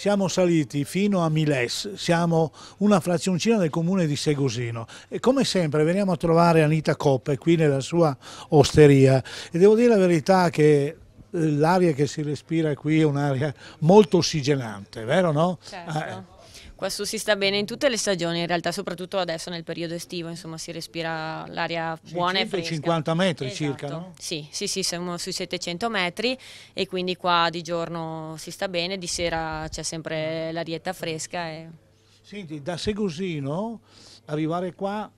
siamo saliti fino a Miles, siamo una frazioncina del comune di Segosino e come sempre veniamo a trovare Anita Coppe qui nella sua osteria e devo dire la verità che eh, l'aria che si respira qui è un'aria molto ossigenante, vero no? Certo. Eh, Quassù si sta bene in tutte le stagioni, in realtà soprattutto adesso nel periodo estivo, insomma si respira l'aria buona e fresca. 50 metri esatto. circa, no? Sì, sì, sì, siamo sui 700 metri e quindi qua di giorno si sta bene, di sera c'è sempre l'arietta fresca. E... Senti, da Segusino arrivare qua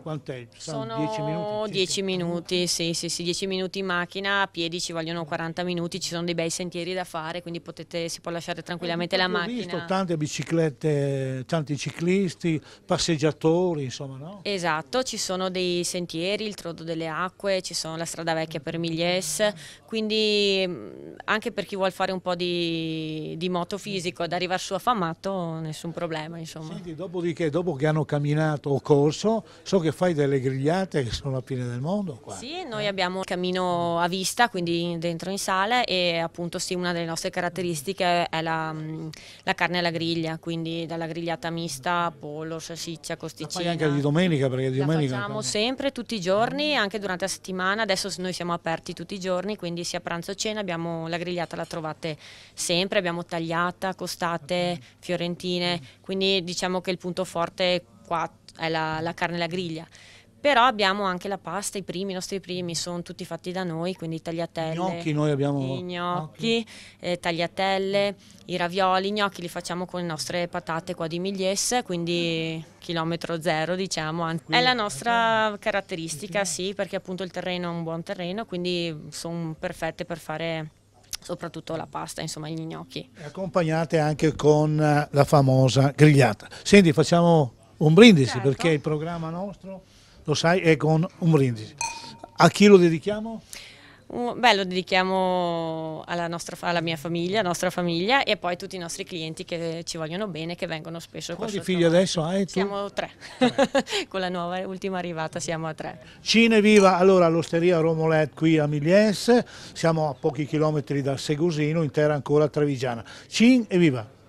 Quant'è? Sono 10 minuti? 10 minuti, sì, sì, sì, 10 minuti in macchina, a piedi ci vogliono 40 minuti, ci sono dei bei sentieri da fare, quindi potete, si può lasciare tranquillamente eh, la macchina. Ho visto tante biciclette, tanti ciclisti, passeggiatori, insomma, no? Esatto, ci sono dei sentieri, il Trodo delle Acque, ci sono la strada vecchia per Miglies, quindi mm, anche per chi vuole fare un po' di, di moto fisico ad arrivare su affamato, nessun problema, insomma. Senti, dopodiché, dopo che hanno camminato o corso, so che fai delle grigliate che sono la fine del mondo qua. Sì, noi abbiamo il cammino a vista, quindi dentro in sale e appunto sì, una delle nostre caratteristiche è la, mm, la carne alla griglia, quindi dalla grigliata mista, pollo, salsiccia, costicina. Ma anche di domenica perché di la domenica... facciamo come... sempre, tutti i giorni, anche durante la settimana, adesso noi siamo aperti tutti i giorni, quindi sia pranzo cena abbiamo la grigliata, la trovate sempre, abbiamo tagliata, costate, fiorentine, quindi diciamo che il punto forte è è eh, la, la carne alla griglia però abbiamo anche la pasta, i primi, i nostri primi sono tutti fatti da noi, quindi tagliatelle, gnocchi noi abbiamo... i gnocchi, eh, tagliatelle, i ravioli, i gnocchi li facciamo con le nostre patate qua di Migliesse, quindi chilometro zero diciamo, An- è la nostra caratteristica sì, perché appunto il terreno è un buon terreno, quindi sono perfette per fare soprattutto la pasta, insomma gli gnocchi. E accompagnate anche con la famosa grigliata. Senti, facciamo un brindisi certo. perché il programma nostro, lo sai, è con un brindisi. A chi lo dedichiamo? Beh, lo dedichiamo alla, nostra, alla mia famiglia, alla nostra famiglia e poi a tutti i nostri clienti che ci vogliono bene, che vengono spesso. Quanti figli adesso hai? Siamo tu? tre, con la nuova ultima arrivata siamo a tre. Cineviva, allora l'osteria Romolet qui a Migliese, siamo a pochi chilometri dal Segusino, in terra ancora trevigiana. viva!